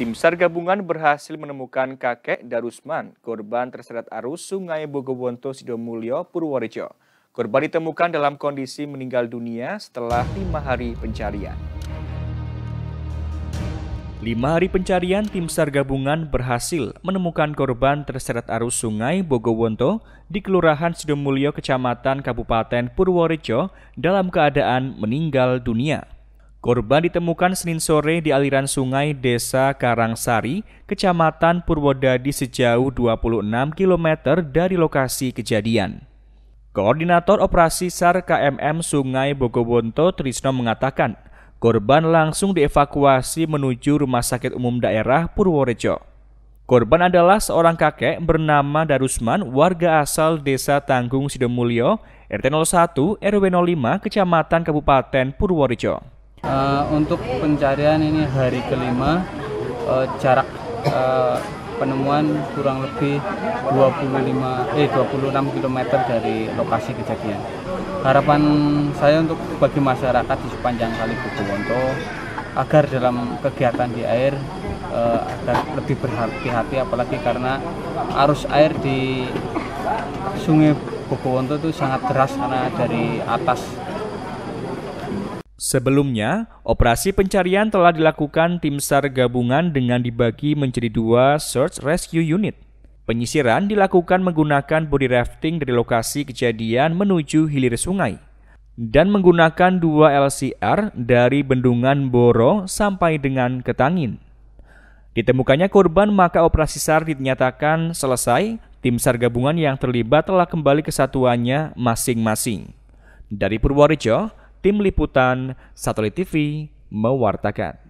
Tim SAR gabungan berhasil menemukan kakek Darusman, korban terseret arus sungai Bogowonto Sidomulyo, Purworejo. Korban ditemukan dalam kondisi meninggal dunia setelah lima hari pencarian. Lima hari pencarian, tim SAR gabungan berhasil menemukan korban terseret arus sungai Bogowonto di Kelurahan Sidomulyo, Kecamatan Kabupaten Purworejo dalam keadaan meninggal dunia. Korban ditemukan Senin sore di aliran sungai Desa Karangsari, Kecamatan Purwodadi sejauh 26 km dari lokasi kejadian. Koordinator Operasi SAR KMM Sungai Bogobonto Trisno mengatakan, korban langsung dievakuasi menuju Rumah Sakit Umum Daerah Purworejo. Korban adalah seorang kakek bernama Darusman, warga asal Desa Tanggung Sidomulyo, RT 01, RW 05, Kecamatan Kabupaten Purworejo. Eh, untuk pencarian ini hari kelima, uh, jarak uh, penemuan kurang lebih 25 eh 26 km dari lokasi kejadian. Harapan saya untuk bagi masyarakat di sepanjang Kali Bukowonto agar dalam kegiatan di air uh, agar lebih berhati-hati apalagi karena arus air di Sungai Bukowonto itu sangat deras karena dari atas Sebelumnya, operasi pencarian telah dilakukan tim SAR gabungan dengan dibagi menjadi dua Search Rescue Unit. Penyisiran dilakukan menggunakan body rafting dari lokasi kejadian menuju hilir sungai dan menggunakan dua LCR dari Bendungan Boro sampai dengan Ketangin. Ditemukannya korban maka operasi SAR dinyatakan selesai, tim SAR gabungan yang terlibat telah kembali ke satuannya masing-masing. Dari Purworejo, Tim Liputan Satelit TV mewartakan.